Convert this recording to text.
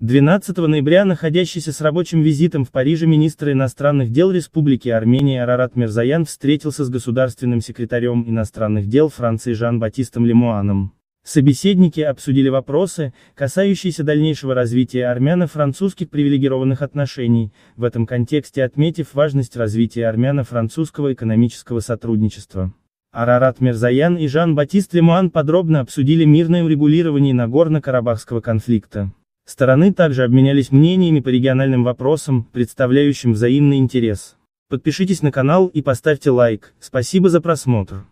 12 ноября находящийся с рабочим визитом в Париже министр иностранных дел Республики Армения Арарат Мирзаян встретился с государственным секретарем иностранных дел Франции Жан-Батистом Лемуаном. Собеседники обсудили вопросы, касающиеся дальнейшего развития армяно-французских привилегированных отношений, в этом контексте отметив важность развития армяно-французского экономического сотрудничества. Арарат Мирзаян и Жан-Батист Лемуан подробно обсудили мирное урегулирование Нагорно-Карабахского конфликта. Стороны также обменялись мнениями по региональным вопросам, представляющим взаимный интерес. Подпишитесь на канал и поставьте лайк. Спасибо за просмотр.